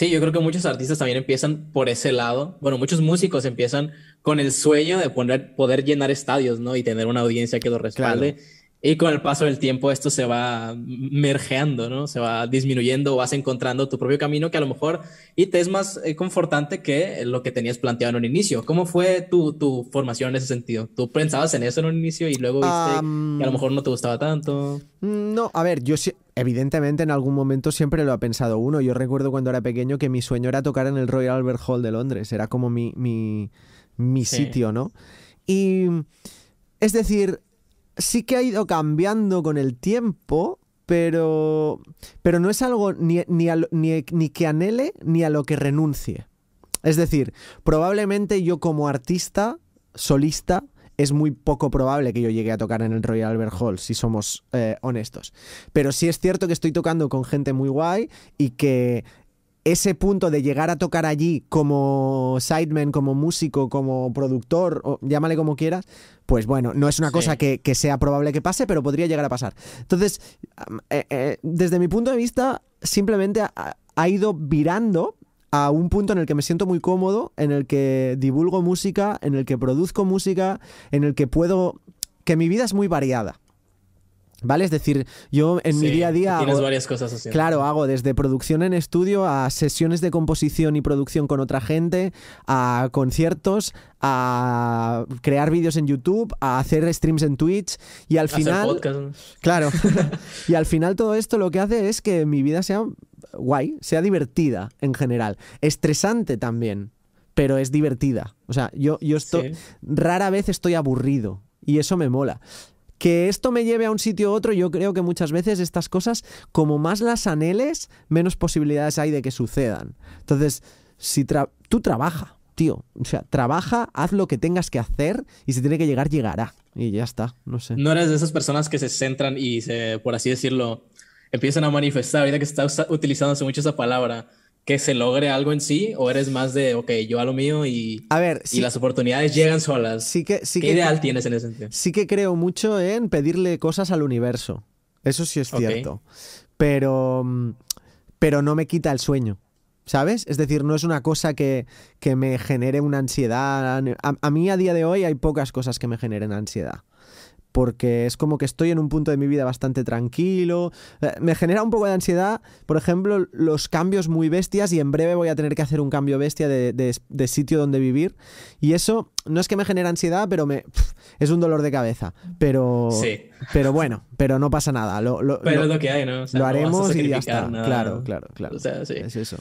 Sí, yo creo que muchos artistas también empiezan por ese lado. Bueno, muchos músicos empiezan con el sueño de poder llenar estadios, ¿no? Y tener una audiencia que lo respalde. Y con el paso del tiempo esto se va mergeando, ¿no? Se va disminuyendo, vas encontrando tu propio camino que a lo mejor y te es más eh, confortante que lo que tenías planteado en un inicio. ¿Cómo fue tu, formación en ese sentido? ¿Tú pensabas en eso en un inicio y luego viste que a lo mejor no te gustaba tanto? No, a ver, yo evidentemente en algún momento siempre lo ha pensado uno. Yo recuerdo cuando era pequeño que mi sueño era tocar en el Royal Albert Hall de Londres, era como mi, sitio, ¿no? Y es decir, sí que ha ido cambiando con el tiempo, pero, pero no es algo ni, ni, que anhele ni a lo que renuncie. Es decir, probablemente yo como artista, solista, es muy poco probable que yo llegue a tocar en el Royal Albert Hall, si somos eh, honestos. Pero sí es cierto que estoy tocando con gente muy guay y que ese punto de llegar a tocar allí como sideman, como músico, como productor, o llámale como quieras, pues bueno, no es una cosa que, sea probable que pase, pero podría llegar a pasar. Entonces, eh, eh, desde mi punto de vista, simplemente ha ido virando a un punto en el que me siento muy cómodo, en el que divulgo música, en el que produzco música, en el que puedo... que mi vida es muy variada. ¿Vale? Es decir, yo en mi día a día. Tienes varias cosas así. Claro, hago desde producción en estudio a sesiones de composición y producción con otra gente, a conciertos, a crear vídeos en YouTube, a hacer streams en Twitch y al final. Claro. y al final todo esto lo que hace es que mi vida sea guay, sea divertida en general. Estresante también, pero es divertida. O sea, yo, yo estoy. Rara vez estoy aburrido y eso me mola que esto me lleve a un sitio u otro, yo creo que muchas veces estas cosas, como más las anheles, menos posibilidades hay de que sucedan. Entonces, si tú trabaja, tío, o sea, trabaja, haz lo que tengas que hacer y si tiene que llegar, llegará. Y ya está, no sé. No eres de esas personas que se centran y por así decirlo, empiezan a manifestar, ahorita que está utilizando mucho esa palabra que se logre algo en sí o eres más de, ok, yo a lo mío y, a ver, las oportunidades llegan solas? Sí que, sí ¿Qué ideal tienes en ese sentido? Sí que creo mucho en pedirle cosas al universo. Eso sí es cierto. Pero, mm, pero no me quita el sueño. ¿Sabes? Es decir, no es una cosa que, que me genere una ansiedad. a, mí a día de hoy hay pocas cosas que me generen ansiedad porque es como que estoy en un punto de mi vida bastante tranquilo. Eh, me genera un poco de ansiedad, por ejemplo, los cambios muy bestias y en breve voy a tener que hacer un cambio bestia de, sitio donde vivir. Y eso no es que me genera ansiedad, pero me es un dolor de cabeza. Pero, pero bueno, pero no pasa nada. Lo, pero es lo que hay, ¿no? lo haremos y ya está. Claro, claro, claro. Es eso.